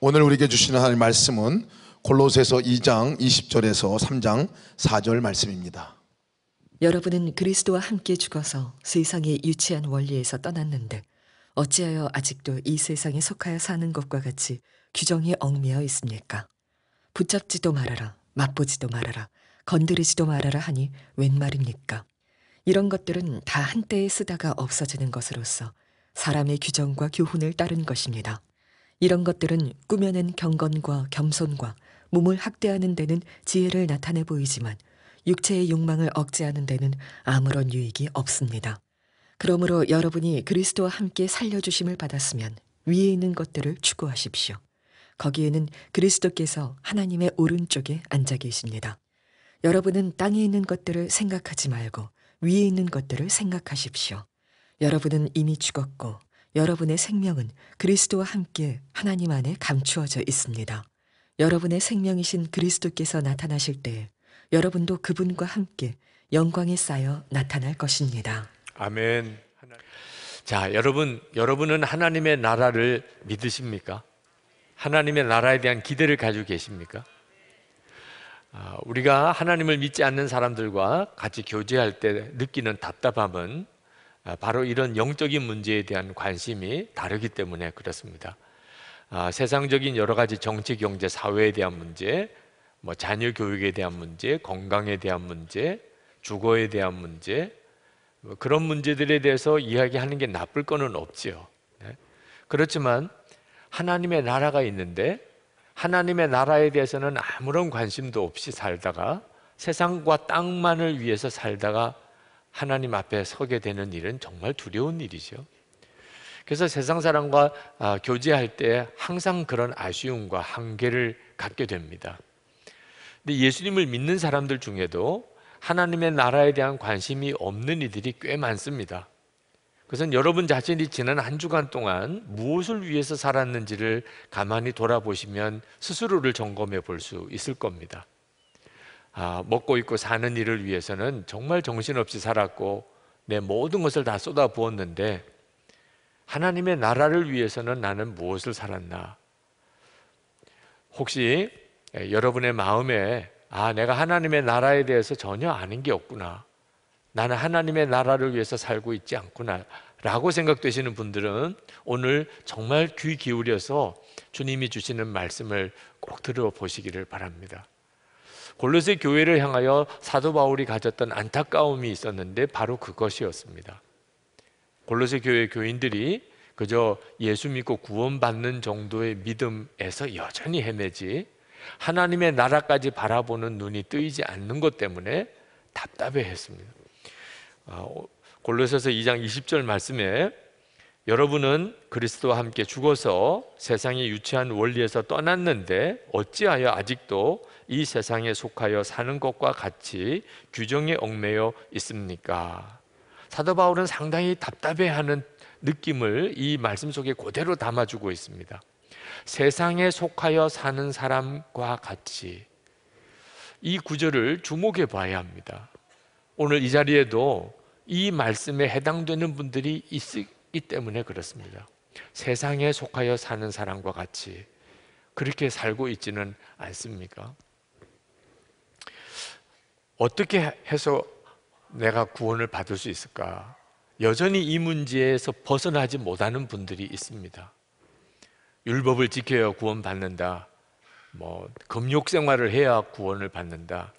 오늘 우리에게 주시는 하나님 말씀은 골로새서 2장 20절에서 3장 4절 말씀입니다. 여러분은 그리스도와 함께 죽어서 세상의 유치한 원리에서 떠났는데 어찌하여 아직도 이 세상에 속하여 사는 것과 같이 규정에 얽매여 있습니까? 붙잡지도 말아라, 맛보지도 말아라, 건드리지도 말아라 하니 웬 말입니까? 이런 것들은 다 한때에 쓰다가 없어지는 것으로서 사람의 규정과 교훈을 따른 것입니다. 이런 것들은 꾸며낸 경건과 겸손과 몸을 학대하는 데는 지혜를 나타내 보이지만 육체의 욕망을 억제하는 데는 아무런 유익이 없습니다. 그러므로 여러분이 그리스도와 함께 살려주심을 받았으면 위에 있는 것들을 추구하십시오. 거기에는 그리스도께서 하나님의 오른쪽에 앉아 계십니다. 여러분은 땅에 있는 것들을 생각하지 말고 위에 있는 것들을 생각하십시오. 여러분은 이미 죽었고 여러분의 생명은 그리스도와 함께 하나님 안에 감추어져 있습니다. 여러분의 생명이신 그리스도께서 나타나실 때 여러분도 그분과 함께 영광에 쌓여 나타날 것입니다. 아멘. 자, 여러분, 여러분은 하나님의 나라를 믿으십니까? 하나님의 나라에 대한 기대를 가지고 계십니까? 아, 우리가 하나님을 믿지 않는 사람들과 같이 교제할 때 느끼는 답답함은 아, 바로 이런 영적인 문제에 대한 관심이 다르기 때문에 그렇습니다. 아, 세상적인 여러 가지 정치, 경제, 사회에 대한 문제, 뭐 자녀 교육에 대한 문제, 건강에 대한 문제, 주거에 대한 문제, 뭐 그런 문제들에 대해서 이야기하는 게 나쁠 거는 없지요. 네? 그렇지만 하나님의 나라가 있는데 하나님의 나라에 대해서는 아무런 관심도 없이 살다가 세상과 땅만을 위해서 살다가 하나님 앞에 서게 되는 일은 정말 두려운 일이죠. 그래서 세상 사람과 아, 교제할 때 항상 그런 아쉬움과 한계를 갖게 됩니다. 근데 예수님을 믿는 사람들 중에도 하나님의 나라에 대한 관심이 없는 이들이 꽤 많습니다. 그것은 여러분 자신이 지난 한 주간 동안 무엇을 위해서 살았는지를 가만히 돌아보시면 스스로를 점검해 볼 수 있을 겁니다. 아, 먹고 있고 사는 일을 위해서는 정말 정신없이 살았고 내 모든 것을 다 쏟아 부었는데 하나님의 나라를 위해서는 나는 무엇을 살았나? 혹시 예, 여러분의 마음에 아, 내가 하나님의 나라에 대해서 전혀 아는 게 없구나. 나는 하나님의 나라를 위해서 살고 있지 않구나. 라고 생각되시는 분들은 오늘 정말 귀 기울여서 주님이 주시는 말씀을 꼭 들어보시기를 바랍니다. 골로새 교회를 향하여 사도 바울이 가졌던 안타까움이 있었는데 바로 그것이었습니다. 골로새 교회 교인들이 그저 예수 믿고 구원받는 정도의 믿음에서 여전히 헤매지 하나님의 나라까지 바라보는 눈이 뜨이지 않는 것 때문에 답답해 했습니다. 아, 어, 골로새서 2장 20절 말씀에 여러분은 그리스도와 함께 죽어서 세상의 유치한 원리에서 떠났는데 어찌하여 아직도 이 세상에 속하여 사는 것과 같이 규정에 얽매여 있습니까? 사도 바울은 상당히 답답해하는 느낌을 이 말씀 속에 그대로 담아주고 있습니다. 세상에 속하여 사는 사람과 같이 이 구절을 주목해 봐야 합니다. 오늘 이 자리에도 이 말씀에 해당되는 분들이 있기 때문에 그렇습니다. 세상에 속하여 사는 사람과 같이 그렇게 살고 있지는 않습니까? 어떻게 해서 내가 구원을 받을 수 있을까? 여전히 이 문제에서 벗어나지 못하는 분들이 있습니다. 율법을 지켜야 구원받는다. 뭐 금욕 생활을 해야 구원을 받는다.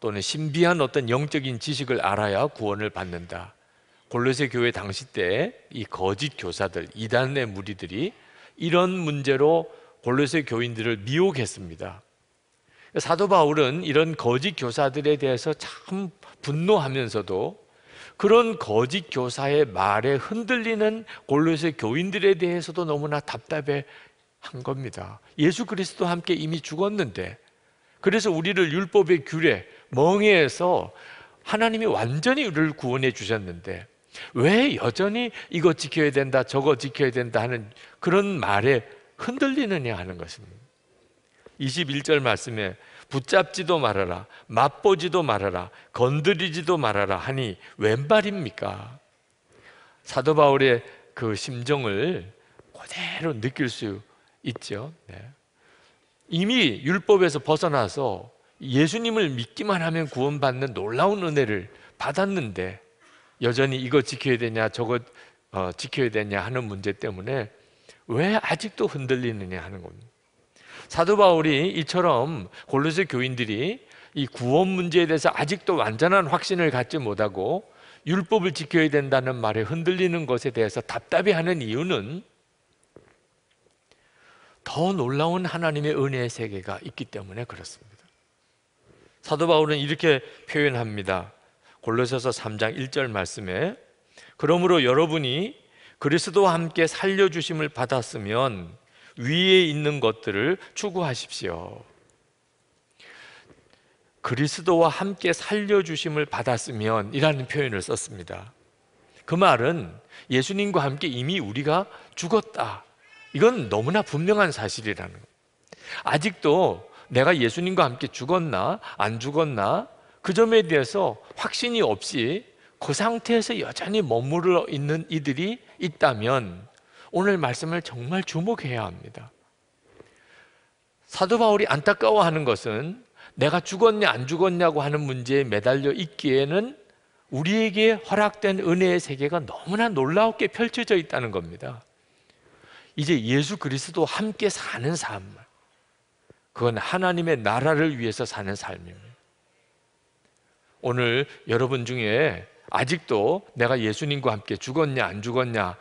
또는 신비한 어떤 영적인 지식을 알아야 구원을 받는다. 골로새 교회 당시 때 이 거짓 교사들 이단의 무리들이 이런 문제로 골로새 교인들을 미혹했습니다. 사도 바울은 이런 거짓 교사들에 대해서 참 분노하면서도 그런 거짓 교사의 말에 흔들리는 골로새 교인들에 대해서도 너무나 답답해 한 겁니다. 예수 그리스도 와 함께 이미 죽었는데 그래서 우리를 율법의 규례 멍에에서 하나님이 완전히 우리를 구원해 주셨는데 왜 여전히 이거 지켜야 된다 저거 지켜야 된다 하는 그런 말에 흔들리느냐 하는 것입니다. 21절 말씀에 붙잡지도 말아라 맛보지도 말아라 건드리지도 말아라 하니 웬발입니까 사도 바울의 그 심정을 그대로 느낄 수 있죠. 네. 이미 율법에서 벗어나서 예수님을 믿기만 하면 구원받는 놀라운 은혜를 받았는데 여전히 이거 지켜야 되냐 저거 어, 지켜야 되냐 하는 문제 때문에 왜 아직도 흔들리느냐 하는 겁니다. 사도 바울이 이처럼 골로새 교인들이 이 구원 문제에 대해서 아직도 완전한 확신을 갖지 못하고 율법을 지켜야 된다는 말에 흔들리는 것에 대해서 답답해하는 이유는 더 놀라운 하나님의 은혜의 세계가 있기 때문에 그렇습니다. 사도 바울은 이렇게 표현합니다. 골로새서 3장 1절 말씀에 그러므로 여러분이 그리스도와 함께 살려 주심을 받았으면 위에 있는 것들을 추구하십시오. 그리스도와 함께 살려주심을 받았으면 이라는 표현을 썼습니다. 그 말은 예수님과 함께 이미 우리가 죽었다. 이건 너무나 분명한 사실이라는 거예요. 아직도 내가 예수님과 함께 죽었나, 안 죽었나, 그 점에 대해서 확신이 없이 그 상태에서 여전히 머무르 있는 이들이 있다면 오늘 말씀을 정말 주목해야 합니다. 사도 바울이 안타까워하는 것은 내가 죽었냐 안 죽었냐고 하는 문제에 매달려 있기에는 우리에게 허락된 은혜의 세계가 너무나 놀라웠게 펼쳐져 있다는 겁니다. 이제 예수 그리스도 함께 사는 삶. 그건 하나님의 나라를 위해서 사는 삶입니다. 오늘 여러분 중에 아직도 내가 예수님과 함께 죽었냐 안 죽었냐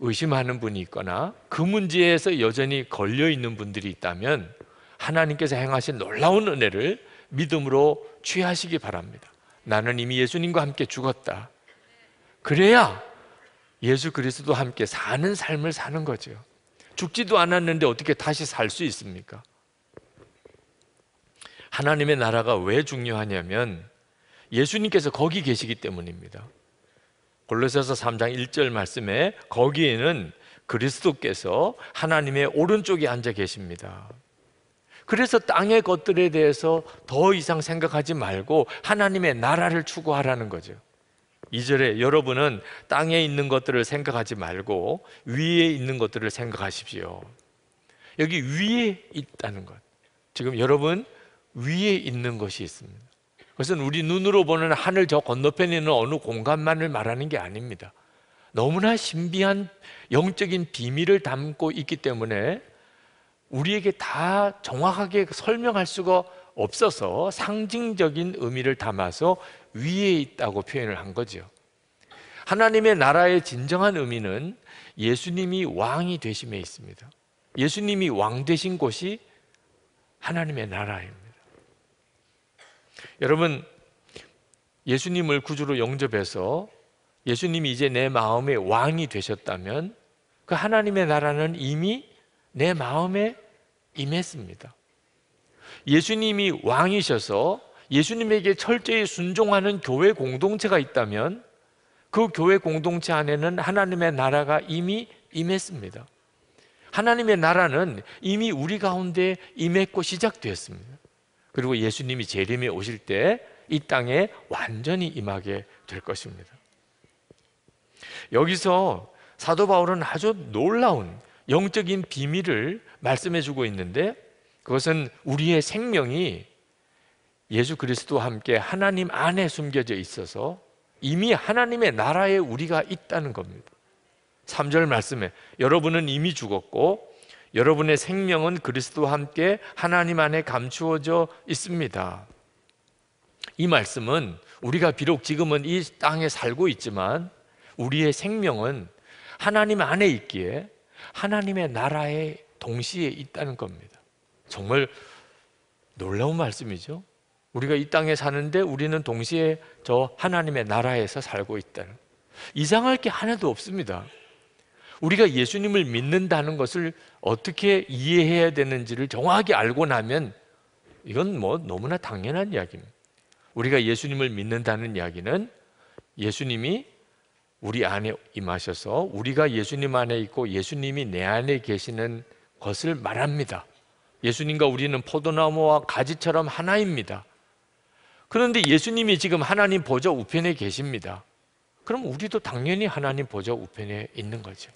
의심하는 분이 있거나 그 문제에서 여전히 걸려 있는 분들이 있다면 하나님께서 행하신 놀라운 은혜를 믿음으로 취하시기 바랍니다. 나는 이미 예수님과 함께 죽었다. 그래야 예수 그리스도 와 함께 사는 삶을 사는 거죠. 죽지도 않았는데 어떻게 다시 살 수 있습니까? 하나님의 나라가 왜 중요하냐면 예수님께서 거기 계시기 때문입니다. 골로새서 3장 1절 말씀에 거기에는 그리스도께서 하나님의 오른쪽에 앉아 계십니다. 그래서 땅의 것들에 대해서 더 이상 생각하지 말고 하나님의 나라를 추구하라는 거죠. 2절에 여러분은 땅에 있는 것들을 생각하지 말고 위에 있는 것들을 생각하십시오. 여기 위에 있다는 것. 지금 여러분 위에 있는 것이 있습니다. 그것은 우리 눈으로 보는 하늘 저 건너편에 있는 어느 공간만을 말하는 게 아닙니다. 너무나 신비한 영적인 비밀을 담고 있기 때문에 우리에게 다 정확하게 설명할 수가 없어서 상징적인 의미를 담아서 위에 있다고 표현을 한 거죠. 하나님의 나라의 진정한 의미는 예수님이 왕이 되심에 있습니다. 예수님이 왕 되신 곳이 하나님의 나라입니다. 여러분 예수님을 구주로 영접해서 예수님이 이제 내 마음의 왕이 되셨다면 그 하나님의 나라는 이미 내 마음에 임했습니다. 예수님이 왕이셔서 예수님에게 철저히 순종하는 교회 공동체가 있다면 그 교회 공동체 안에는 하나님의 나라가 이미 임했습니다. 하나님의 나라는 이미 우리 가운데 임했고 시작되었습니다. 그리고 예수님이 재림에 오실 때 이 땅에 완전히 임하게 될 것입니다. 여기서 사도 바울은 아주 놀라운 영적인 비밀을 말씀해 주고 있는데 그것은 우리의 생명이 예수 그리스도와 함께 하나님 안에 숨겨져 있어서 이미 하나님의 나라에 우리가 있다는 겁니다. 3절 말씀에 여러분은 이미 죽었고 여러분의 생명은 그리스도와 함께 하나님 안에 감추어져 있습니다. 이 말씀은 우리가 비록 지금은 이 땅에 살고 있지만 우리의 생명은 하나님 안에 있기에 하나님의 나라에 동시에 있다는 겁니다. 정말 놀라운 말씀이죠. 우리가 이 땅에 사는데 우리는 동시에 저 하나님의 나라에서 살고 있다. 이상할 게 하나도 없습니다. 우리가 예수님을 믿는다는 것을 어떻게 이해해야 되는지를 정확히 알고 나면 이건 뭐 너무나 당연한 이야기입니다. 우리가 예수님을 믿는다는 이야기는 예수님이 우리 안에 임하셔서 우리가 예수님 안에 있고 예수님이 내 안에 계시는 것을 말합니다. 예수님과 우리는 포도나무와 가지처럼 하나입니다. 그런데 예수님이 지금 하나님 보좌 우편에 계십니다. 그럼 우리도 당연히 하나님 보좌 우편에 있는 거죠.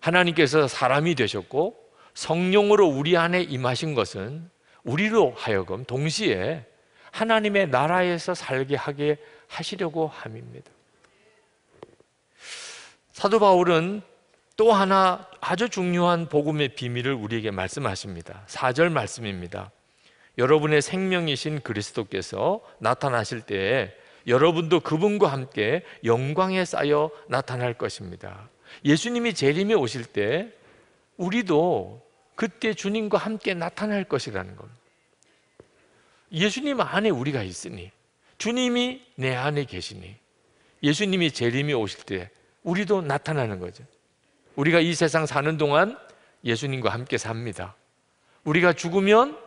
하나님께서 사람이 되셨고 성령으로 우리 안에 임하신 것은 우리로 하여금 동시에 하나님의 나라에서 살게 하게 하시려고 함입니다. 사도 바울은 또 하나 아주 중요한 복음의 비밀을 우리에게 말씀하십니다. 4절 말씀입니다. 여러분의 생명이신 그리스도께서 나타나실 때에 여러분도 그분과 함께 영광에 쌓여 나타날 것입니다. 예수님이 재림에 오실 때 우리도 그때 주님과 함께 나타날 것이라는 겁니다. 예수님 안에 우리가 있으니 주님이 내 안에 계시니 예수님이 재림이 오실 때 우리도 나타나는 거죠. 우리가 이 세상 사는 동안 예수님과 함께 삽니다. 우리가 죽으면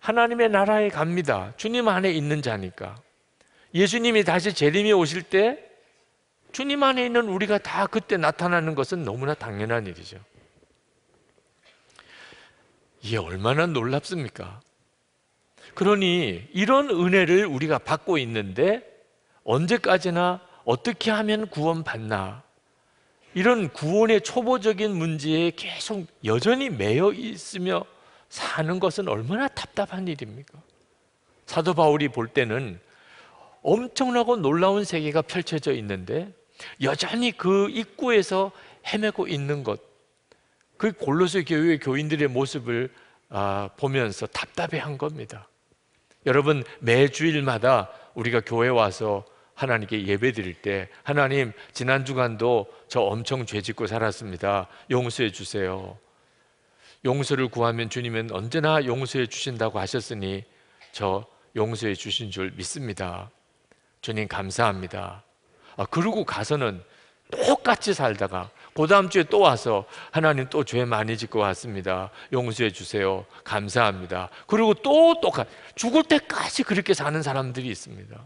하나님의 나라에 갑니다. 주님 안에 있는 자니까. 예수님이 다시 재림이 오실 때 주님 안에 있는 우리가 다 그때 나타나는 것은 너무나 당연한 일이죠. 이게 얼마나 놀랍습니까? 그러니 이런 은혜를 우리가 받고 있는데 언제까지나 어떻게 하면 구원받나 이런 구원의 초보적인 문제에 계속 여전히 매여 있으며 사는 것은 얼마나 답답한 일입니까? 사도 바울이 볼 때는 엄청나고 놀라운 세계가 펼쳐져 있는데 여전히 그 입구에서 헤매고 있는 것. 그 골로새 교회 교인들의 모습을 아, 보면서 답답해한 겁니다. 여러분 매주일마다 우리가 교회 와서 하나님께 예배 드릴 때 하나님 지난 주간도 저 엄청 죄짓고 살았습니다. 용서해 주세요. 용서를 구하면 주님은 언제나 용서해 주신다고 하셨으니 저 용서해 주신 줄 믿습니다. 주님 감사합니다. 아, 그러고 가서는 똑같이 살다가 그 다음 주에 또 와서 하나님 또 죄 많이 짓고 왔습니다. 용서해 주세요. 감사합니다. 그리고 또 똑같 죽을 때까지 그렇게 사는 사람들이 있습니다.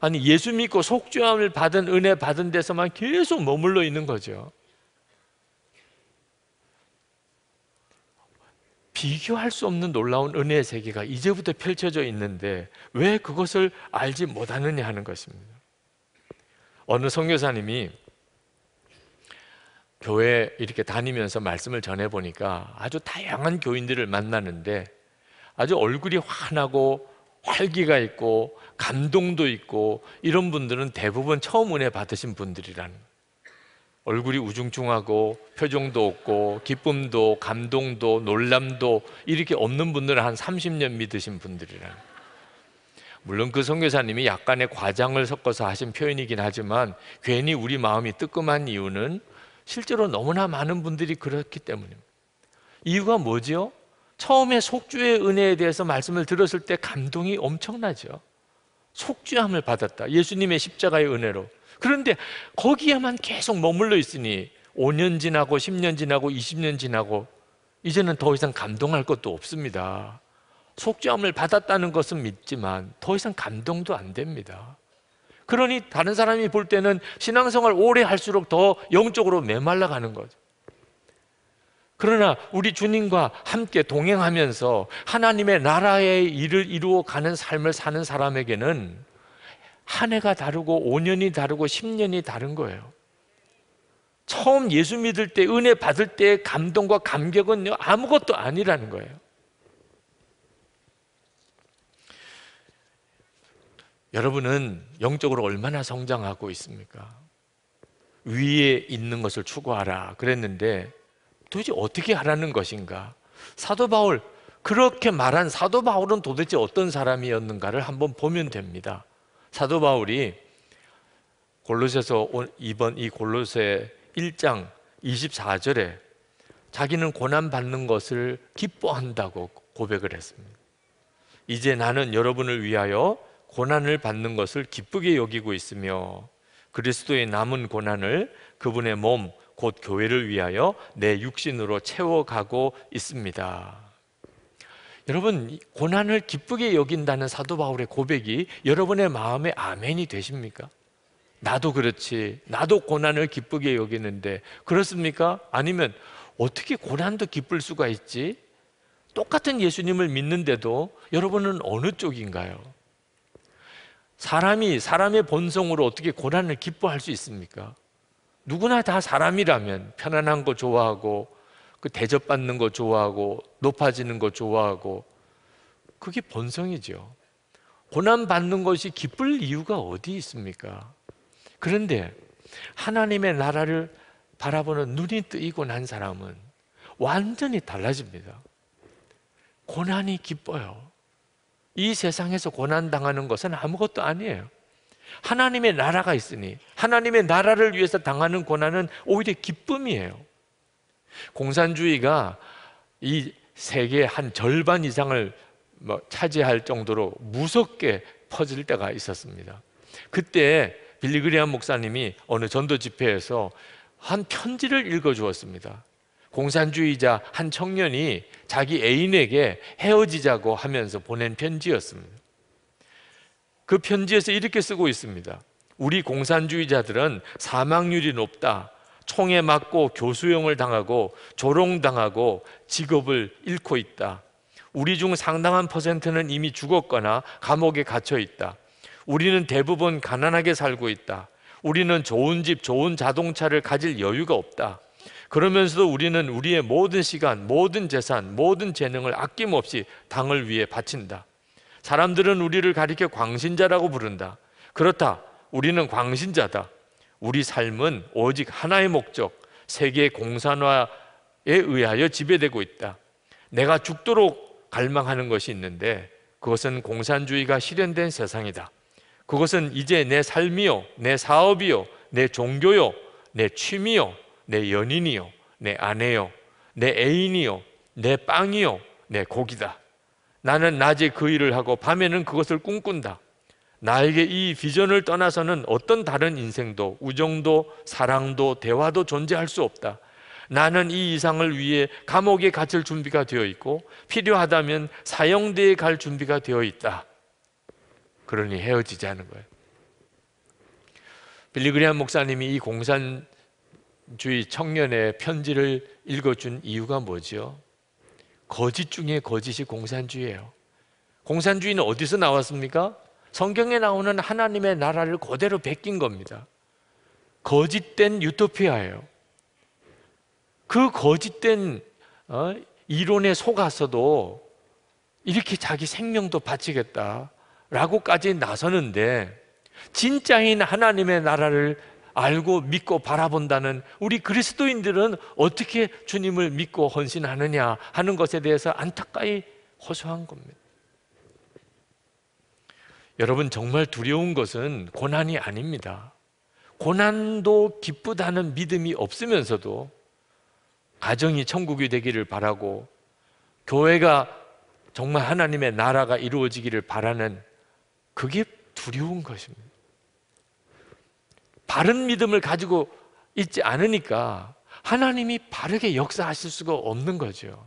아니 예수 믿고 속죄함을 받은 은혜 받은 데서만 계속 머물러 있는 거죠. 비교할 수 없는 놀라운 은혜의 세계가 이제부터 펼쳐져 있는데 왜 그것을 알지 못하느냐 하는 것입니다. 어느 성교사님이 교회 이렇게 다니면서 말씀을 전해 보니까 아주 다양한 교인들을 만나는데 아주 얼굴이 환하고 활기가 있고 감동도 있고 이런 분들은 대부분 처음 은혜 받으신 분들이라는 얼굴이 우중충하고 표정도 없고 기쁨도 감동도 놀람도 이렇게 없는 분들은 한 30년 믿으신 분들이라. 물론 그 선교사님이 약간의 과장을 섞어서 하신 표현이긴 하지만 괜히 우리 마음이 뜨끔한 이유는 실제로 너무나 많은 분들이 그렇기 때문입니다. 이유가 뭐죠 처음에 속주의 은혜에 대해서 말씀을 들었을 때 감동이 엄청나죠. 속죄함을 받았다. 예수님의 십자가의 은혜로. 그런데 거기에만 계속 머물러 있으니 5년 지나고 10년 지나고 20년 지나고 이제는 더 이상 감동할 것도 없습니다. 속죄함을 받았다는 것은 믿지만 더 이상 감동도 안 됩니다. 그러니 다른 사람이 볼 때는 신앙생활 오래 할수록 더 영적으로 메말라 가는 거죠. 그러나 우리 주님과 함께 동행하면서 하나님의 나라의 일을 이루어 가는 삶을 사는 사람에게는 한 해가 다르고 5년이 다르고 10년이 다른 거예요. 처음 예수 믿을 때 은혜 받을 때의 감동과 감격은요 아무것도 아니라는 거예요. 여러분은 영적으로 얼마나 성장하고 있습니까? 위에 있는 것을 추구하라 그랬는데 도대체 어떻게 하라는 것인가? 사도 바울 그렇게 말한 사도 바울은 도대체 어떤 사람이었는가를 한번 보면 됩니다. 사도 바울이 골로새서 이번 이 골로새 1장 24절에 자기는 고난 받는 것을 기뻐한다고 고백을 했습니다. 이제 나는 여러분을 위하여 고난을 받는 것을 기쁘게 여기고 있으며 그리스도의 남은 고난을 그분의 몸 곧 교회를 위하여 내 육신으로 채워가고 있습니다. 여러분 고난을 기쁘게 여긴다는 사도 바울의 고백이 여러분의 마음에 아멘이 되십니까? 나도 그렇지. 나도 고난을 기쁘게 여기는데 그렇습니까? 아니면 어떻게 고난도 기쁠 수가 있지? 똑같은 예수님을 믿는데도 여러분은 어느 쪽인가요? 사람이 사람의 본성으로 어떻게 고난을 기뻐할 수 있습니까? 누구나 다 사람이라면 편안한 거 좋아하고 그 대접받는 거 좋아하고 높아지는 거 좋아하고 그게 본성이죠. 고난 받는 것이 기쁠 이유가 어디 있습니까? 그런데 하나님의 나라를 바라보는 눈이 뜨이고 난 사람은 완전히 달라집니다. 고난이 기뻐요. 이 세상에서 고난당하는 것은 아무것도 아니에요. 하나님의 나라가 있으니 하나님의 나라를 위해서 당하는 고난은 오히려 기쁨이에요. 공산주의가 이세계한 절반 이상을 뭐 차지할 정도로 무섭게 퍼질 때가 있었습니다. 그때 빌리그리안 목사님이 어느 전도 집회에서 한 편지를 읽어 주었습니다. 공산주의자 한 청년이 자기 애인에게 헤어지자고 하면서 보낸 편지였습니다. 그 편지에서 이렇게 쓰고 있습니다. 우리 공산주의자들은 사망률이 높다. 총에 맞고 교수형을 당하고 조롱당하고 직업을 잃고 있다. 우리 중 상당한 퍼센트는 이미 죽었거나 감옥에 갇혀 있다. 우리는 대부분 가난하게 살고 있다. 우리는 좋은 집, 좋은 자동차를 가질 여유가 없다. 그러면서도 우리는 우리의 모든 시간, 모든 재산, 모든 재능을 아낌없이 당을 위해 바친다. 사람들은 우리를 가리켜 광신자라고 부른다. 그렇다. 우리는 광신자다. 우리 삶은 오직 하나의 목적, 세계 공산화에 의하여 지배되고 있다. 내가 죽도록 갈망하는 것이 있는데 그것은 공산주의가 실현된 세상이다. 그것은 이제 내 삶이요, 내 사업이요, 내 종교요, 내 취미요, 내 연인이요, 내 아내요, 내 애인이요, 내 빵이요, 내 고기다. 나는 낮에 그 일을 하고 밤에는 그것을 꿈꾼다. 나에게 이 비전을 떠나서는 어떤 다른 인생도 우정도 사랑도 대화도 존재할 수 없다. 나는 이 이상을 위해 감옥에 갇힐 준비가 되어 있고 필요하다면 사형대에 갈 준비가 되어 있다. 그러니 헤어지자는 거예요. 빌리그리안 목사님이 이 공산주의 청년의 편지를 읽어준 이유가 뭐죠 거짓 중에 거짓이 공산주의예요. 공산주의는 어디서 나왔습니까? 성경에 나오는 하나님의 나라를 그대로 베낀 겁니다. 거짓된 유토피아예요. 그 거짓된 어, 이론에 속아서도 이렇게 자기 생명도 바치겠다라고까지 나서는데 진짜인 하나님의 나라를 알고 믿고 바라본다는 우리 그리스도인들은 어떻게 주님을 믿고 헌신하느냐 하는 것에 대해서 안타까이 호소한 겁니다. 여러분 정말 두려운 것은 고난이 아닙니다. 고난도 기쁘다는 믿음이 없으면서도 가정이 천국이 되기를 바라고 교회가 정말 하나님의 나라가 이루어지기를 바라는 그게 두려운 것입니다. 바른 믿음을 가지고 있지 않으니까 하나님이 바르게 역사하실 수가 없는 거죠.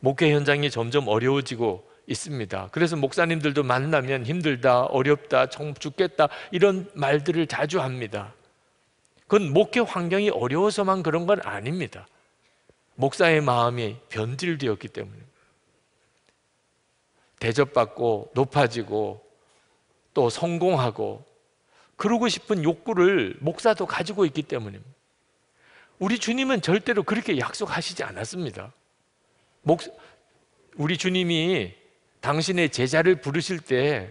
목회 현장이 점점 어려워지고 있습니다. 그래서 목사님들도 만나면 힘들다, 어렵다, 죽겠다 이런 말들을 자주 합니다. 그건 목회 환경이 어려워서만 그런 건 아닙니다. 목사의 마음이 변질되었기 때문에 대접받고 높아지고 또 성공하고 그러고 싶은 욕구를 목사도 가지고 있기 때문입니다. 우리 주님은 절대로 그렇게 약속하시지 않았습니다. 목, 우리 주님이 당신의 제자를 부르실 때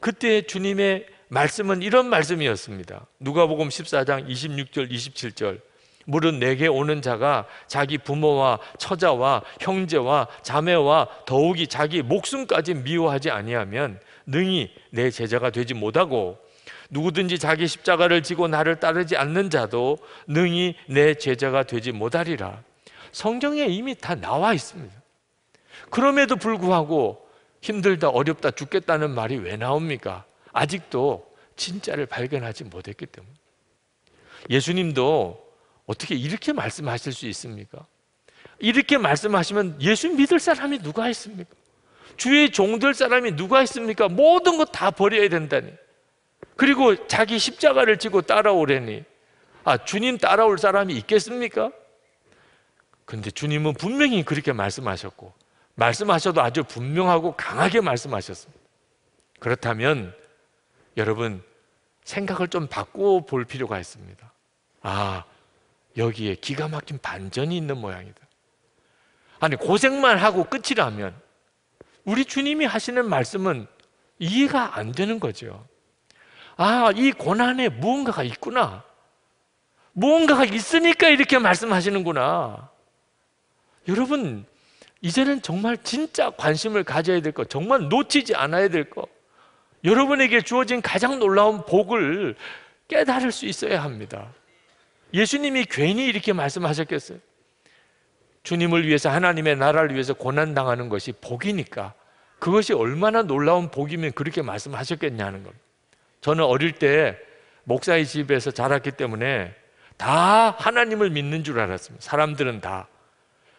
그때 주님의 말씀은 이런 말씀이었습니다. 누가복음 14장 26절 27절. 물은 내게 오는 자가 자기 부모와 처자와 형제와 자매와 더욱이 자기 목숨까지 미워하지 아니하면 능히 내 제자가 되지 못하고 누구든지 자기 십자가를 지고 나를 따르지 않는 자도 능히 내 제자가 되지 못하리라. 성경에 이미 다 나와 있습니다. 그럼에도 불구하고 힘들다, 어렵다, 죽겠다는 말이 왜 나옵니까? 아직도 진짜를 발견하지 못했기 때문. 예수님도 어떻게 이렇게 말씀하실 수 있습니까? 이렇게 말씀하시면 예수 믿을 사람이 누가 있습니까? 주의 종들 사람이 누가 있습니까? 모든 것다 버려야 된다니. 그리고 자기 십자가를 지고 따라오래니. 아, 주님 따라올 사람이 있겠습니까? 근데 주님은 분명히 그렇게 말씀하셨고, 말씀하셔도 아주 분명하고 강하게 말씀하셨습니다. 그렇다면 여러분 생각을 좀 바꾸어 볼 필요가 있습니다. 아, 여기에 기가 막힌 반전이 있는 모양이다. 아니, 고생만 하고 끝이라면 우리 주님이 하시는 말씀은 이해가 안 되는 거죠. 아, 이 고난에 무언가가 있구나. 무언가가 있으니까 이렇게 말씀하시는구나. 여러분, 이제는 정말 진짜 관심을 가져야 될 것, 정말 놓치지 않아야 될 것, 여러분에게 주어진 가장 놀라운 복을 깨달을 수 있어야 합니다. 예수님이 괜히 이렇게 말씀하셨겠어요? 주님을 위해서 하나님의 나라를 위해서 고난당하는 것이 복이니까 그것이 얼마나 놀라운 복이면 그렇게 말씀하셨겠냐는 겁니다. 저는 어릴 때 목사의 집에서 자랐기 때문에 다 하나님을 믿는 줄 알았습니다. 사람들은 다.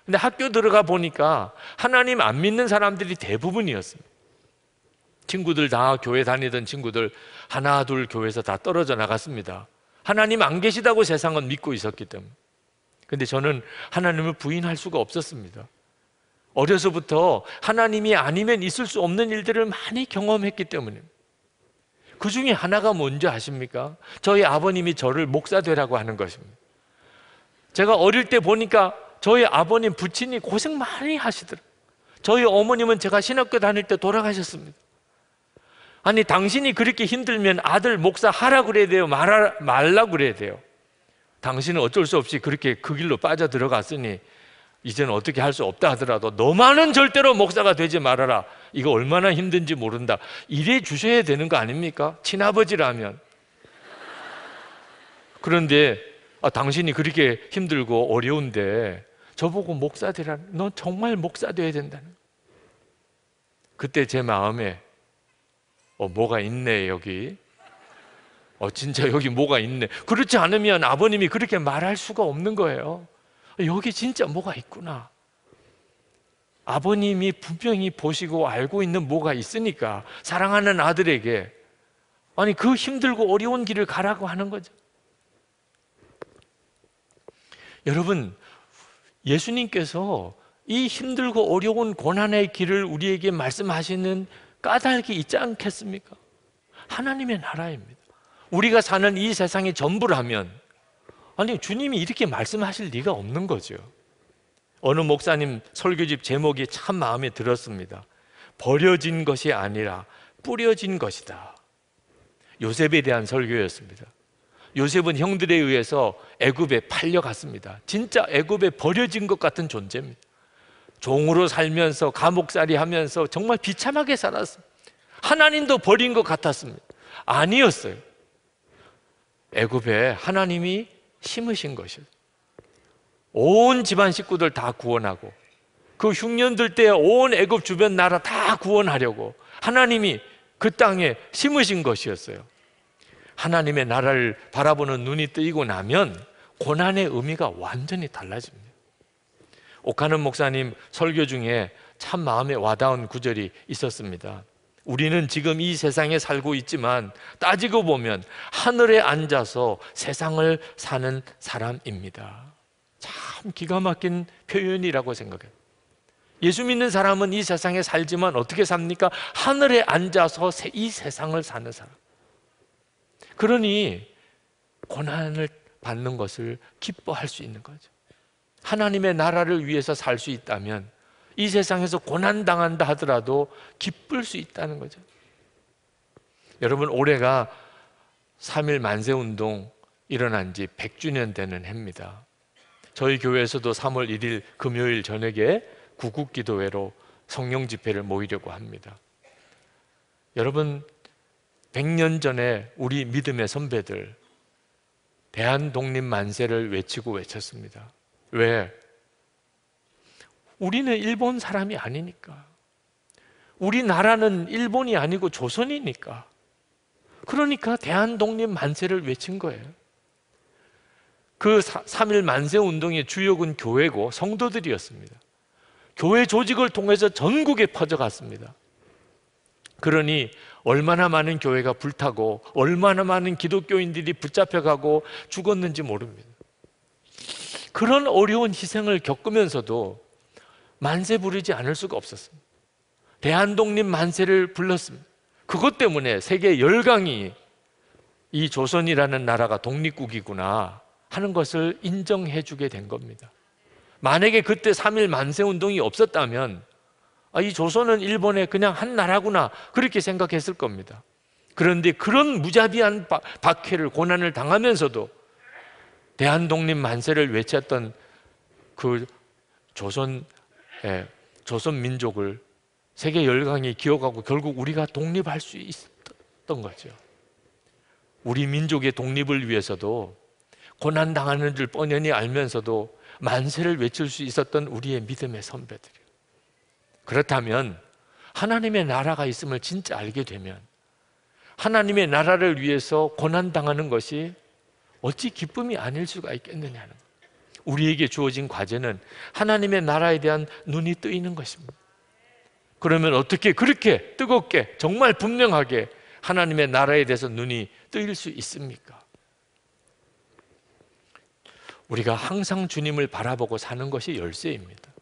근데 학교 들어가 보니까 하나님 안 믿는 사람들이 대부분이었습니다. 친구들 다 교회 다니던 친구들 하나 둘 교회에서 다 떨어져 나갔습니다. 하나님 안 계시다고 세상은 믿고 있었기 때문에. 근데 저는 하나님을 부인할 수가 없었습니다. 어려서부터 하나님이 아니면 있을 수 없는 일들을 많이 경험했기 때문입그 중에 하나가 뭔지 아십니까? 저희 아버님이 저를 목사 되라고 하는 것입니다. 제가 어릴 때 보니까 저희 아버님, 부친이 고생 많이 하시더라. 저희 어머님은 제가 신학교 다닐 때 돌아가셨습니다. 아니, 당신이 그렇게 힘들면 아들 목사 하라 그래야 돼요? 말하, 말라 그래야 돼요? 당신은 어쩔 수 없이 그렇게 그 길로 빠져 들어갔으니 이제는 어떻게 할 수 없다 하더라도 너만은 절대로 목사가 되지 말아라. 이거 얼마나 힘든지 모른다. 이래 주셔야 되는 거 아닙니까? 친아버지라면. 그런데 아, 당신이 그렇게 힘들고 어려운데 저보고 목사 되라. 넌 정말 목사 되어야 된다는. 그때 제 마음에 어 뭐가 있네 여기. 어 진짜 여기 뭐가 있네. 그렇지 않으면 아버님이 그렇게 말할 수가 없는 거예요. 여기 진짜 뭐가 있구나. 아버님이 분명히 보시고 알고 있는 뭐가 있으니까 사랑하는 아들에게 아니 그 힘들고 어려운 길을 가라고 하는 거죠. 여러분 예수님께서 이 힘들고 어려운 고난의 길을 우리에게 말씀하시는 까닭이 있지 않겠습니까? 하나님의 나라입니다. 우리가 사는 이 세상의 전부라면 아니 주님이 이렇게 말씀하실 리가 없는 거죠. 어느 목사님 설교집 제목이 참 마음에 들었습니다. 버려진 것이 아니라 뿌려진 것이다. 요셉에 대한 설교였습니다. 요셉은 형들에 의해서 애굽에 팔려갔습니다. 진짜 애굽에 버려진 것 같은 존재입니다. 종으로 살면서 감옥살이 하면서 정말 비참하게 살았습니다. 하나님도 버린 것 같았습니다. 아니었어요. 애굽에 하나님이 심으신 것이에요. 온 집안 식구들 다 구원하고 그 흉년들 때 온 애굽 주변 나라 다 구원하려고 하나님이 그 땅에 심으신 것이었어요. 하나님의 나라를 바라보는 눈이 뜨이고 나면 고난의 의미가 완전히 달라집니다. 오카는 목사님 설교 중에 참 마음에 와닿은 구절이 있었습니다. 우리는 지금 이 세상에 살고 있지만 따지고 보면 하늘에 앉아서 세상을 사는 사람입니다. 참 기가 막힌 표현이라고 생각해요. 예수 믿는 사람은 이 세상에 살지만 어떻게 삽니까? 하늘에 앉아서 이 세상을 사는 사람. 그러니 고난을 받는 것을 기뻐할 수 있는 거죠. 하나님의 나라를 위해서 살 수 있다면 이 세상에서 고난당한다 하더라도 기쁠 수 있다는 거죠. 여러분, 올해가 3일 만세운동 일어난 지 100주년 되는 해입니다. 저희 교회에서도 3월 1일 금요일 저녁에 구국기도회로 성령 집회를 모이려고 합니다. 여러분, 100년 전에 우리 믿음의 선배들 대한 독립 만세를 외치고 외쳤습니다. 왜? 우리는 일본 사람이 아니니까. 우리나라는 일본이 아니고 조선이니까. 그러니까 대한 독립 만세를 외친 거예요. 그 3일 만세 운동의 주역은 교회고 성도들이었습니다. 교회 조직을 통해서 전국에 퍼져갔습니다. 그러니 얼마나 많은 교회가 불타고 얼마나 많은 기독교인들이 붙잡혀가고 죽었는지 모릅니다. 그런 어려운 희생을 겪으면서도 만세 부르지 않을 수가 없었습니다. 대한독립 만세를 불렀습니다. 그것 때문에 세계 열강이 이 조선이라는 나라가 독립국이구나 하는 것을 인정해 주게 된 겁니다. 만약에 그때 3일 만세 운동이 없었다면 아, 이 조선은 일본의 그냥 한 나라구나 그렇게 생각했을 겁니다. 그런데 그런 무자비한 박해를 고난을 당하면서도 대한독립 만세를 외쳤던 그 조선 예, 조선 민족을 세계 열강이 기억하고 결국 우리가 독립할 수 있었던 거죠. 우리 민족의 독립을 위해서도 고난 당하는 줄뻔히 알면서도 만세를 외칠 수 있었던 우리의 믿음의 선배들이 그렇다면 하나님의 나라가 있음을 진짜 알게 되면 하나님의 나라를 위해서 고난당하는 것이 어찌 기쁨이 아닐 수가 있겠느냐는 거예요. 우리에게 주어진 과제는 하나님의 나라에 대한 눈이 뜨이는 것입니다. 그러면 어떻게 그렇게 뜨겁게 정말 분명하게 하나님의 나라에 대해서 눈이 뜨일 수 있습니까? 우리가 항상 주님을 바라보고 사는 것이 열쇠입니다.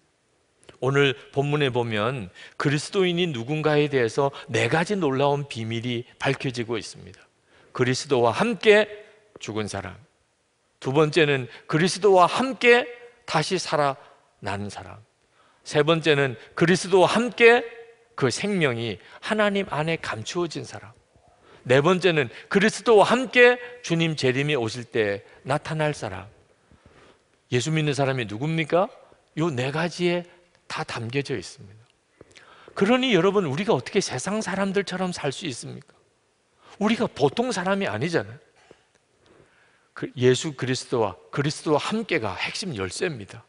오늘 본문에 보면 그리스도인이 누군가에 대해서 네 가지 놀라운 비밀이 밝혀지고 있습니다. 그리스도와 함께 죽은 사람. 두 번째는 그리스도와 함께 다시 살아나는 사람. 세 번째는 그리스도와 함께 그 생명이 하나님 안에 감추어진 사람. 네 번째는 그리스도와 함께 주님 재림이 오실 때 나타날 사람. 예수 믿는 사람이 누굽니까? 요 네 가지의 다 담겨져 있습니다. 그러니 여러분 우리가 어떻게 세상 사람들처럼 살 수 있습니까? 우리가 보통 사람이 아니잖아요. 그 예수 그리스도와 그리스도와 함께가 핵심 열쇠입니다.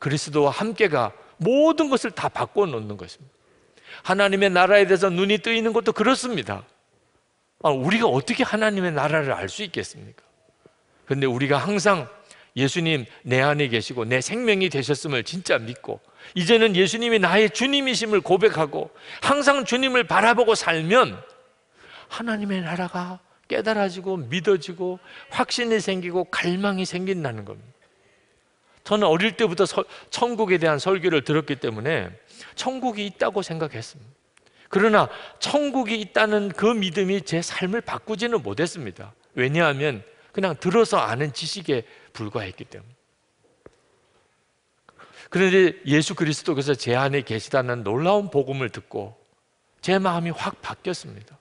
그리스도와 함께가 모든 것을 다 바꿔놓는 것입니다. 하나님의 나라에 대해서 눈이 뜨이는 것도 그렇습니다. 아, 우리가 어떻게 하나님의 나라를 알 수 있겠습니까? 그런데 우리가 항상 예수님 내 안에 계시고 내 생명이 되셨음을 진짜 믿고 이제는 예수님이 나의 주님이심을 고백하고 항상 주님을 바라보고 살면 하나님의 나라가 깨달아지고 믿어지고 확신이 생기고 갈망이 생긴다는 겁니다. 저는 어릴 때부터 서, 천국에 대한 설교를 들었기 때문에 천국이 있다고 생각했습니다. 그러나 천국이 있다는 그 믿음이 제 삶을 바꾸지는 못했습니다. 왜냐하면 그냥 들어서 아는 지식에 불과했기 때문에. 그런데 예수 그리스도께서 제 안에 계시다는 놀라운 복음을 듣고 제 마음이 확 바뀌었습니다.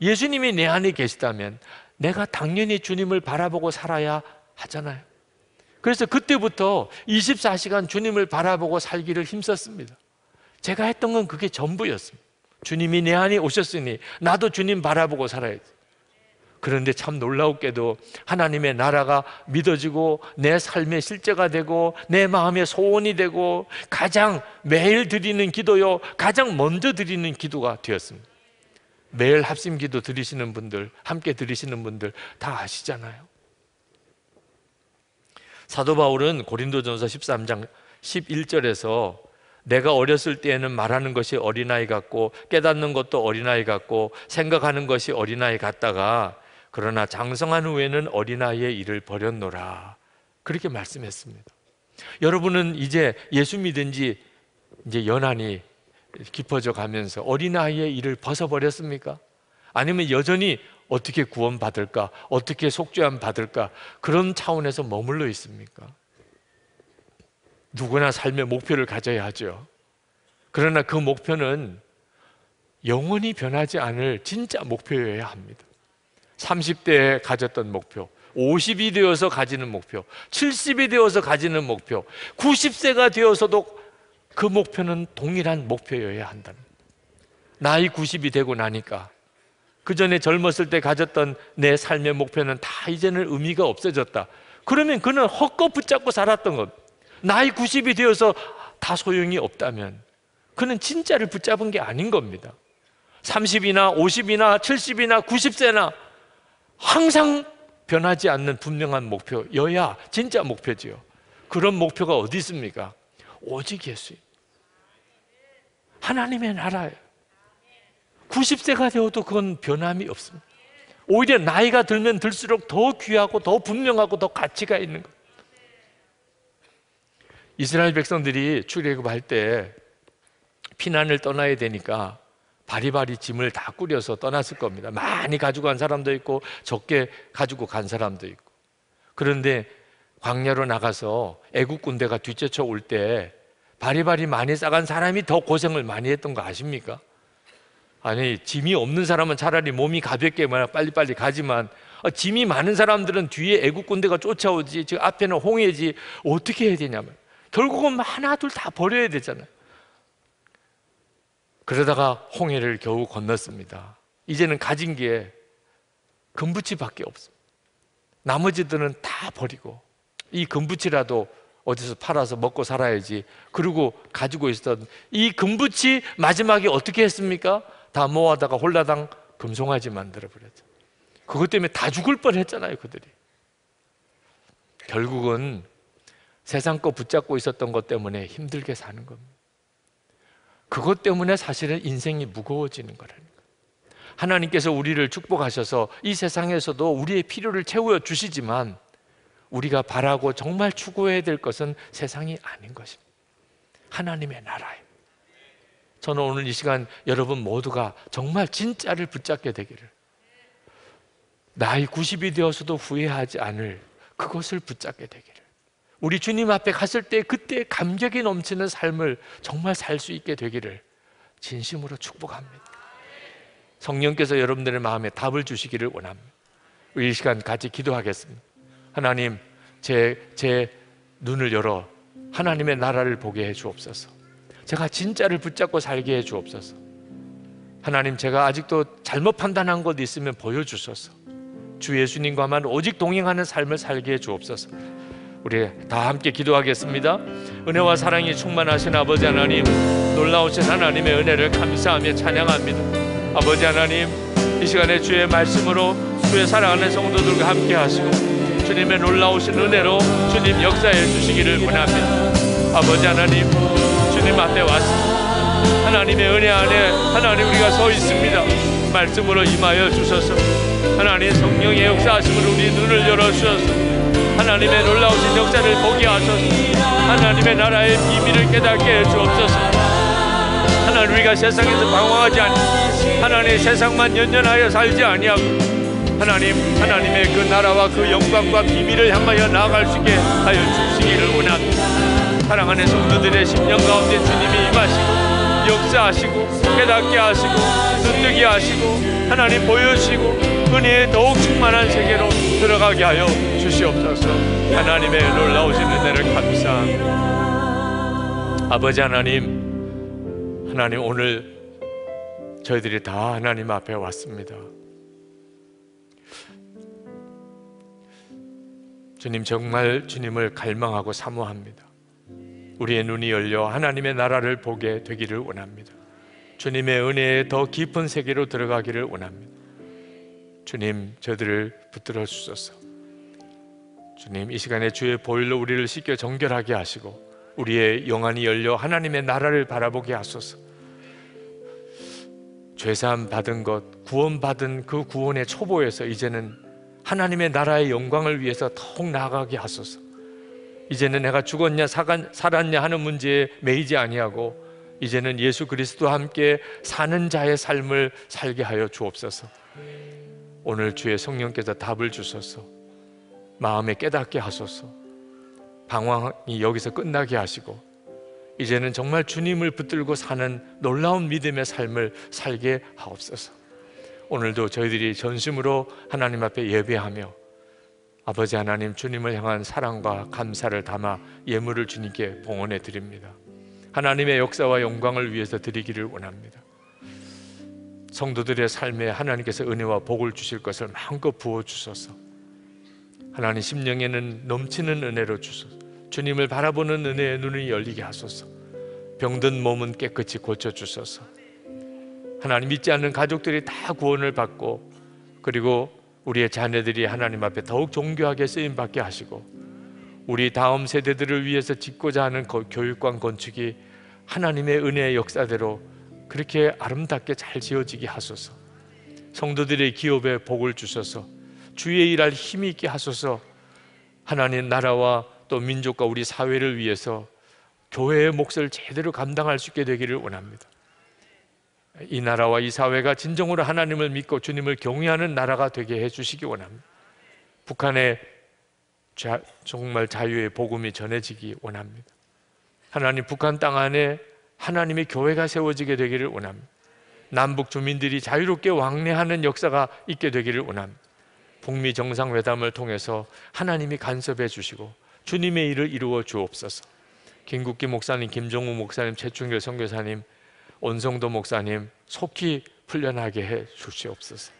예수님이 내 안에 계시다면 내가 당연히 주님을 바라보고 살아야 하잖아요. 그래서 그때부터 24시간 주님을 바라보고 살기를 힘썼습니다. 제가 했던 건 그게 전부였습니다. 주님이 내 안에 오셨으니 나도 주님 바라보고 살아야지. 그런데 참 놀라웠게도 하나님의 나라가 믿어지고 내 삶의 실제가 되고 내 마음의 소원이 되고 가장 매일 드리는 기도요 가장 먼저 드리는 기도가 되었습니다. 매일 합심 기도 드리시는 분들, 함께 드리시는 분들 다 아시잖아요. 사도 바울은 고린도전서 13장 11절에서 내가 어렸을 때에는 말하는 것이 어린아이 같고 깨닫는 것도 어린아이 같고 생각하는 것이 어린아이 같다가 그러나 장성한 후에는 어린아이의 일을 버렸노라. 그렇게 말씀했습니다. 여러분은 이제 예수 믿은 지 이제 연한이 깊어져 가면서 어린아이의 일을 벗어버렸습니까? 아니면 여전히 어떻게 구원받을까? 어떻게 속죄함 받을까? 그런 차원에서 머물러 있습니까? 누구나 삶의 목표를 가져야 하죠. 그러나 그 목표는 영원히 변하지 않을 진짜 목표여야 합니다. 30대에 가졌던 목표, 50이 되어서 가지는 목표, 70이 되어서 가지는 목표, 90세가 되어서도 그 목표는 동일한 목표여야 한다 나이 90이 되고 나니까 그 전에 젊었을 때 가졌던 내 삶의 목표는 다 이제는 의미가 없어졌다. 그러면 그는 헛것 붙잡고 살았던 것. 나이 90이 되어서 다 소용이 없다면 그는 진짜를 붙잡은 게 아닌 겁니다. 30이나 50이나 70이나 90세나 항상 변하지 않는 분명한 목표여야 진짜 목표지요. 그런 목표가 어디 있습니까? 오직 예수. 하나님의 나라예요. 90세가 되어도 그건 변함이 없습니다. 오히려 나이가 들면 들수록 더 귀하고 더 분명하고 더 가치가 있는 것. 이스라엘 백성들이 출애굽할 때 피난을 떠나야 되니까 바리바리 짐을 다 꾸려서 떠났을 겁니다. 많이 가지고 간 사람도 있고 적게 가지고 간 사람도 있고. 그런데 광야로 나가서 애국 군대가 뒤쫓아 올때 바리바리 많이 싸간 사람이 더 고생을 많이 했던 거 아십니까? 아니 짐이 없는 사람은 차라리 몸이 가볍게 빨리빨리 가지만 아, 짐이 많은 사람들은 뒤에 애국 군대가 쫓아오지 지금 앞에는 홍해지 어떻게 해야 되냐면 결국은 하나 둘 다 버려야 되잖아요. 그러다가 홍해를 겨우 건넜습니다. 이제는 가진 게 금붙이밖에 없습니다. 나머지들은 다 버리고 이 금붙이라도 어디서 팔아서 먹고 살아야지. 그리고 가지고 있었던 이 금붙이 마지막에 어떻게 했습니까? 다 모아다가 홀라당 금송아지 만들어 버렸죠. 그것 때문에 다 죽을 뻔했잖아요, 그들이. 결국은 세상 거 붙잡고 있었던 것 때문에 힘들게 사는 겁니다. 그것 때문에 사실은 인생이 무거워지는 거라는 거예요. 하나님께서 우리를 축복하셔서 이 세상에서도 우리의 필요를 채워 주시지만 우리가 바라고 정말 추구해야 될 것은 세상이 아닌 것입니다. 하나님의 나라예요. 저는 오늘 이 시간 여러분 모두가 정말 진짜를 붙잡게 되기를 나이 90이 되어서도 후회하지 않을 그것을 붙잡게 되기를 우리 주님 앞에 갔을 때 그때 감격이 넘치는 삶을 정말 살 수 있게 되기를 진심으로 축복합니다. 성령께서 여러분들의 마음에 답을 주시기를 원합니다. 이 시간 같이 기도하겠습니다. 하나님, 제, 제 눈을 열어 하나님의 나라를 보게 해 주옵소서. 제가 진짜를 붙잡고 살게 해 주옵소서. 하나님, 제가 아직도 잘못 판단한 것 있으면 보여주소서. 주 예수님과만 오직 동행하는 삶을 살게 해 주옵소서. 우리 다 함께 기도하겠습니다. 은혜와 사랑이 충만하신 아버지 하나님, 놀라우신 하나님의 은혜를 감사하며 찬양합니다. 아버지 하나님, 이 시간에 주의 말씀으로 주의 사랑하는 성도들과 함께 하시고 주님의 놀라우신 은혜로 주님 역사해 주시기를 원합니다. 아버지 하나님, 주님 앞에 왔습니다. 하나님의 은혜 안에 하나님 우리가 서 있습니다. 말씀으로 임하여 주셔서 하나님 성령의 역사하심으로 우리 눈을 열어 주셔서 하나님의 놀라우신 역사를 보게 하소서 하나님의 나라의 비밀을 깨닫게 해주옵소서 하나님 우리가 세상에서 방황하지 않고 하나님의 세상만 연연하여 살지 아니하고 하나님 하나님의 그 나라와 그 영광과 비밀을 향하여 나아갈 수 있게 하여 주시기를 원합니다 사랑 안에 성도들의 심령 가운데 주님이 임하시고 역사하시고 깨닫게 하시고 눈뜨게 하시고 하나님 보여주시고 은혜에 더욱 충만한 세계로 들어가게 하여 주시옵소서 하나님의 놀라우신 은혜를 감사합니다 아버지 하나님 하나님 오늘 저희들이 다 하나님 앞에 왔습니다 주님 정말 주님을 갈망하고 사모합니다 우리의 눈이 열려 하나님의 나라를 보게 되기를 원합니다. 주님의 은혜의 더 깊은 세계로 들어가기를 원합니다. 주님, 저들을 붙들어 주소서. 주님, 이 시간에 주의 보일로 우리를 씻겨 정결하게 하시고 우리의 영안이 열려 하나님의 나라를 바라보게 하소서. 죄사함 받은 것, 구원받은 그 구원의 초보에서 이제는 하나님의 나라의 영광을 위해서 더욱 나아가게 하소서. 이제는 내가 죽었냐 살았냐 하는 문제에 매이지 아니하고 이제는 예수 그리스도와 함께 사는 자의 삶을 살게 하여 주옵소서. 오늘 주의 성령께서 답을 주소서. 마음에 깨닫게 하소서. 방황이 여기서 끝나게 하시고 이제는 정말 주님을 붙들고 사는 놀라운 믿음의 삶을 살게 하옵소서. 오늘도 저희들이 전심으로 하나님 앞에 예배하며 아버지 하나님 주님을 향한 사랑과 감사를 담아 예물을 주님께 봉헌해 드립니다. 하나님의 역사와 영광을 위해서 드리기를 원합니다. 성도들의 삶에 하나님께서 은혜와 복을 주실 것을 마음껏 부어 주소서. 하나님 심령에는 넘치는 은혜로 주소서. 주님을 바라보는 은혜의 눈이 열리게 하소서. 병든 몸은 깨끗이 고쳐 주소서. 하나님 믿지 않는 가족들이 다 구원을 받고 그리고 우리의 자녀들이 하나님 앞에 더욱 존귀하게 쓰임 받게 하시고 우리 다음 세대들을 위해서 짓고자 하는 교육관 건축이 하나님의 은혜의 역사대로 그렇게 아름답게 잘 지어지게 하소서. 성도들의 기업에 복을 주셔서 주의 일할 힘이 있게 하소서. 하나님 나라와 또 민족과 우리 사회를 위해서 교회의 몫을 제대로 감당할 수 있게 되기를 원합니다. 이 나라와 이 사회가 진정으로 하나님을 믿고 주님을 경외하는 나라가 되게 해주시기 원합니다. 북한에 자, 정말 자유의 복음이 전해지기 원합니다. 하나님 북한 땅 안에 하나님의 교회가 세워지게 되기를 원합니다. 남북 주민들이 자유롭게 왕래하는 역사가 있게 되기를 원합니다. 북미 정상회담을 통해서 하나님이 간섭해 주시고 주님의 일을 이루어 주옵소서. 김국기 목사님, 김종우 목사님, 최충길 선교사님 온성도 목사님 속히 풀려나게 해 주시옵소서.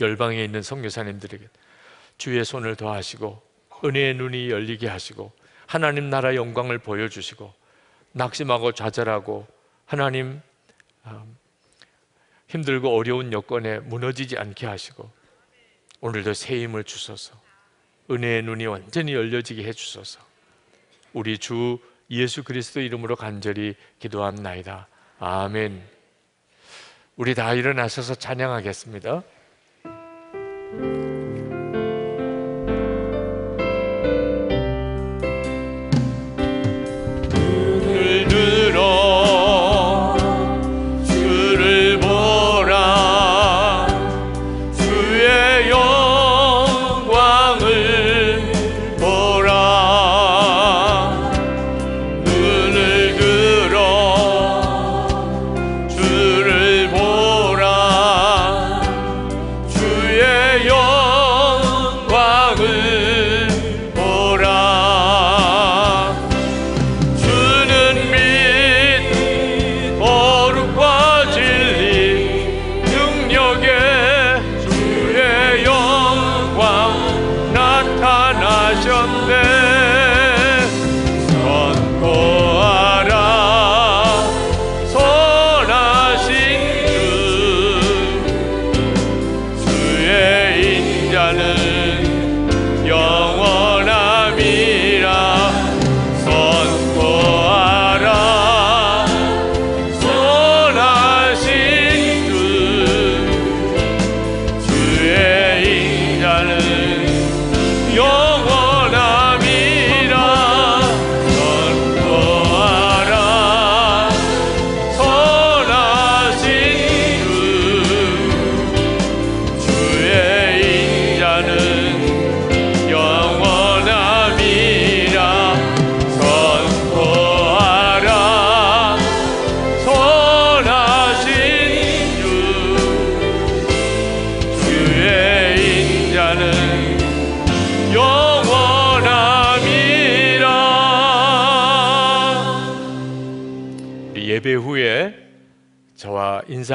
열방에 있는 선교사님들에게 주의 손을 더하시고 은혜의 눈이 열리게 하시고 하나님 나라 영광을 보여주시고 낙심하고 좌절하고 하나님 아, 힘들고 어려운 여건에 무너지지 않게 하시고 오늘도 새 힘을 주소서 은혜의 눈이 완전히 열려지게 해주소서 우리 주 예수 그리스도 이름으로 간절히 기도합나다 아멘. 우리 다 일어나셔서 찬양하겠습니다.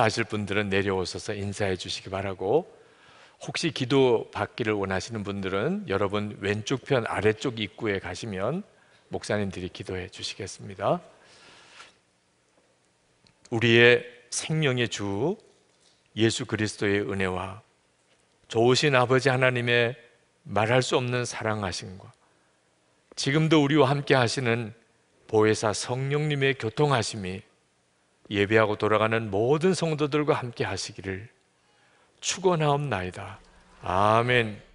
하실 분들은 내려오셔서 인사해 주시기 바라고 혹시 기도 받기를 원하시는 분들은 여러분 왼쪽편 아래쪽 입구에 가시면 목사님들이 기도해 주시겠습니다. 우리의 생명의 주 예수 그리스도의 은혜와 좋으신 아버지 하나님의 말할 수 없는 사랑하심과 지금도 우리와 함께 하시는 보혜사 성령님의 교통하심이 예배하고 돌아가는 모든 성도들과 함께 하시기를 축원하옵나이다. 아멘.